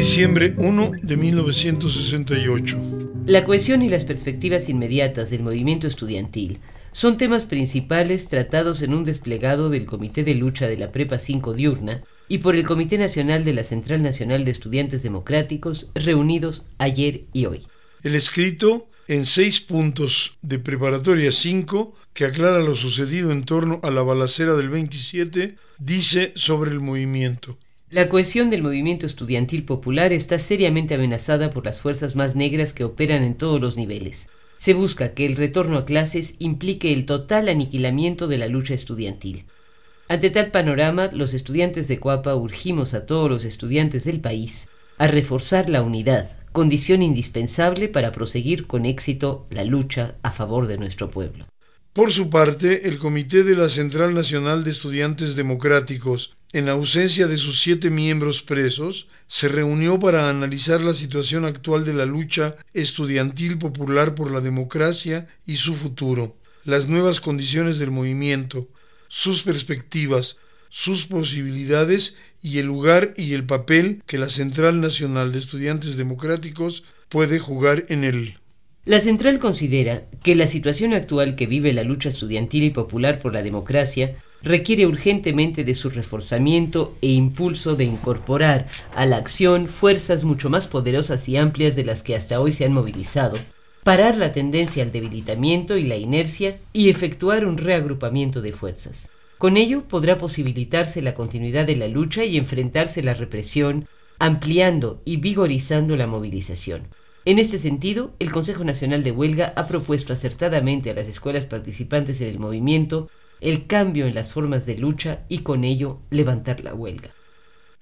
Diciembre 1 de 1968. La cohesión y las perspectivas inmediatas del movimiento estudiantil son temas principales tratados en un desplegado del Comité de Lucha de la Prepa 5 Diurna y por el Comité Nacional de la Central Nacional de Estudiantes Democráticos reunidos ayer y hoy. El escrito en seis puntos de Preparatoria 5, que aclara lo sucedido en torno a la balacera del 27, dice sobre el movimiento. La cohesión del movimiento estudiantil popular está seriamente amenazada por las fuerzas más negras que operan en todos los niveles. Se busca que el retorno a clases implique el total aniquilamiento de la lucha estudiantil. Ante tal panorama, los estudiantes de Coapa urgimos a todos los estudiantes del país a reforzar la unidad, condición indispensable para proseguir con éxito la lucha a favor de nuestro pueblo. Por su parte, el Comité de la Central Nacional de Estudiantes Democráticos en ausencia de sus siete miembros presos, se reunió para analizar la situación actual de la lucha estudiantil popular por la democracia y su futuro, las nuevas condiciones del movimiento, sus perspectivas, sus posibilidades y el lugar y el papel que la Central Nacional de Estudiantes Democráticos puede jugar en él. La central considera que la situación actual que vive la lucha estudiantil y popular por la democracia requiere urgentemente de su reforzamiento e impulso de incorporar a la acción fuerzas mucho más poderosas y amplias de las que hasta hoy se han movilizado, parar la tendencia al debilitamiento y la inercia y efectuar un reagrupamiento de fuerzas. Con ello podrá posibilitarse la continuidad de la lucha y enfrentarse la represión, ampliando y vigorizando la movilización. En este sentido, el Consejo Nacional de Huelga ha propuesto acertadamente a las escuelas participantes en el movimiento el cambio en las formas de lucha y con ello levantar la huelga.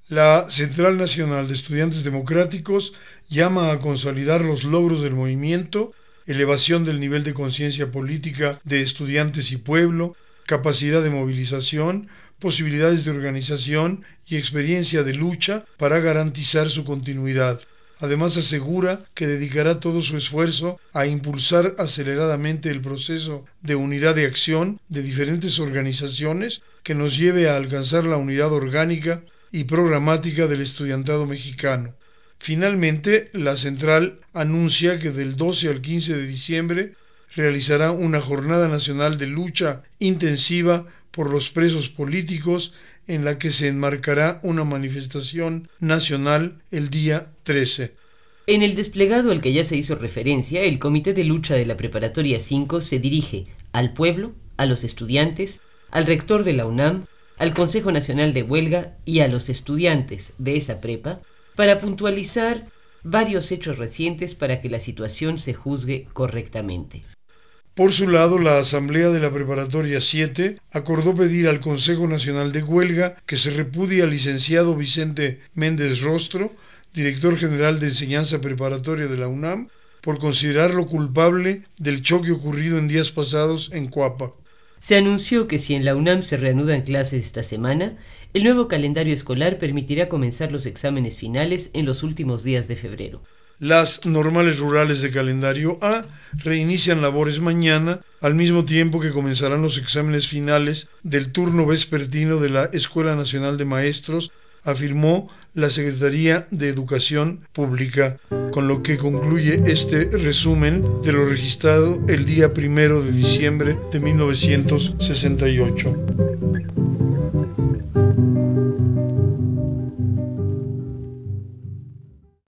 La Central Nacional de Estudiantes Democráticos llama a consolidar los logros del movimiento, elevación del nivel de conciencia política de estudiantes y pueblo, capacidad de movilización, posibilidades de organización y experiencia de lucha para garantizar su continuidad. Además asegura que dedicará todo su esfuerzo a impulsar aceleradamente el proceso de unidad de acción de diferentes organizaciones que nos lleve a alcanzar la unidad orgánica y programática del estudiantado mexicano. Finalmente, la central anuncia que del 12 al 15 de diciembre realizará una jornada nacional de lucha intensiva por los presos políticos en la que se enmarcará una manifestación nacional el día 13. En el desplegado al que ya se hizo referencia, el Comité de Lucha de la Preparatoria 5 se dirige al pueblo, a los estudiantes, al rector de la UNAM, al Consejo Nacional de Huelga y a los estudiantes de esa prepa para puntualizar varios hechos recientes para que la situación se juzgue correctamente. Por su lado, la Asamblea de la Preparatoria 7 acordó pedir al Consejo Nacional de Huelga que se repudie al licenciado Vicente Méndez Rostro, director general de Enseñanza Preparatoria de la UNAM, por considerarlo culpable del choque ocurrido en días pasados en Cuapa. Se anunció que si en la UNAM se reanudan clases esta semana, el nuevo calendario escolar permitirá comenzar los exámenes finales en los últimos días de febrero. Las normales rurales de calendario A reinician labores mañana, al mismo tiempo que comenzarán los exámenes finales del turno vespertino de la Escuela Nacional de Maestros, afirmó la Secretaría de Educación Pública, con lo que concluye este resumen de lo registrado el día primero de diciembre de 1968.